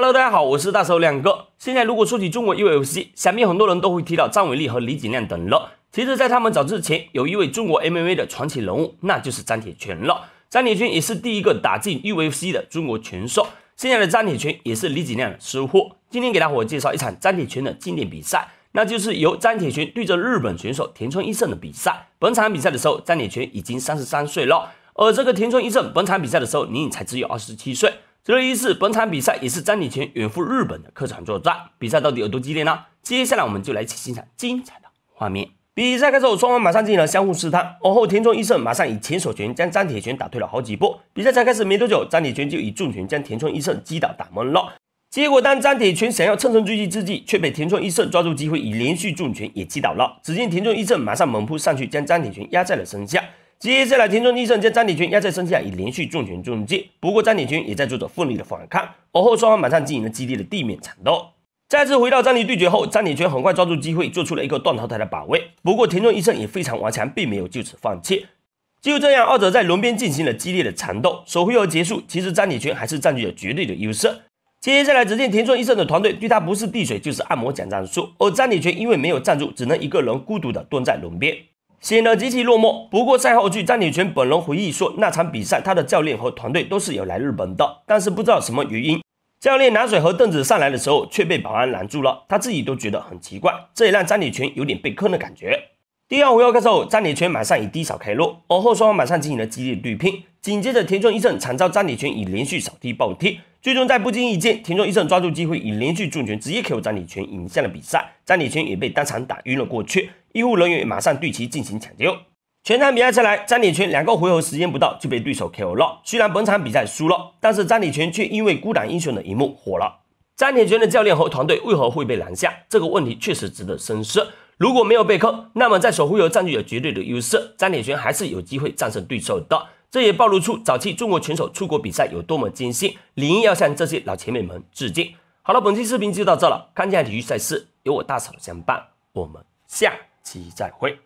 Hello，大家好，我是大手亮哥。现在如果说起中国 UFC，想必很多人都会提到张伟丽和李景亮等了。其实，在他们早之前，有一位中国 MMA 的传奇人物，那就是张铁拳了。张铁拳也是第一个打进 UFC 的中国拳手。现在的张铁拳也是李景亮的师傅。今天给大伙介绍一场张铁拳的经典比赛，那就是由张铁拳对着日本选手田村一胜的比赛。本场比赛的时候，张铁拳已经三十三岁了，而这个田村一胜本场比赛的时候年龄才只有二十七岁。值得一提，本场比赛也是张铁拳远赴日本的客场作战。比赛到底有多激烈呢？接下来我们就来一起欣赏精彩的画面。比赛开始，后，双方马上进行了相互试探。而后，田中一胜马上以前手拳将张铁拳打退了好几步。比赛才开始没多久，张铁拳就以重拳将田中一胜击倒打懵了。结果，当张铁拳想要乘胜追击之际，却被田中一胜抓住机会，以连续重拳也击倒了。只见田中一胜马上猛扑上去，将张铁拳压在了身下。接下来，田中医生将张铁拳压在身下，以连续重拳重击。不过，张铁拳也在做着奋力的反抗。而后，双方马上进行了激烈的地面缠斗。再次回到张立对决后，张铁拳很快抓住机会，做出了一个断头台的把位。不过，田中医生也非常顽强，并没有就此放弃。就这样，二者在轮边进行了激烈的缠斗。首回合结束，其实张铁拳还是占据了绝对的优势。接下来，只见田中医生的团队对他不是递水，就是按摩讲战术。而张铁拳因为没有赞助，只能一个人孤独的蹲在轮边。显得极其落寞。不过赛后，据张铁泉本人回忆说，那场比赛他的教练和团队都是有来日本的，但是不知道什么原因，教练拿水和凳子上来的时候却被保安拦住了，他自己都觉得很奇怪，这也让张铁泉有点被坑的感觉。第二回合开始后，张铁泉马上以低扫开路，而后双方马上进行了激烈对拼，紧接着田中一阵惨遭张铁泉以连续扫踢暴踢。最终在不经意间，田中医生抓住机会，以连续重拳直接 KO 张铁泉，赢下了比赛。张铁泉也被当场打晕了过去，医护人员马上对其进行抢救。全场比赛下来，张铁泉两个回合时间不到就被对手 KO 了。虽然本场比赛输了，但是张铁泉却因为孤胆英雄的一幕火了。张铁泉的教练和团队为何会被拦下？这个问题确实值得深思。如果没有被坑，那么在守护油占据了绝对的优势，张铁泉还是有机会战胜对手的。这也暴露出早期中国拳手出国比赛有多么艰辛，理应要向这些老前辈们致敬。好了，本期视频就到这了，看见体育赛事有我大嫂相伴，我们下期再会。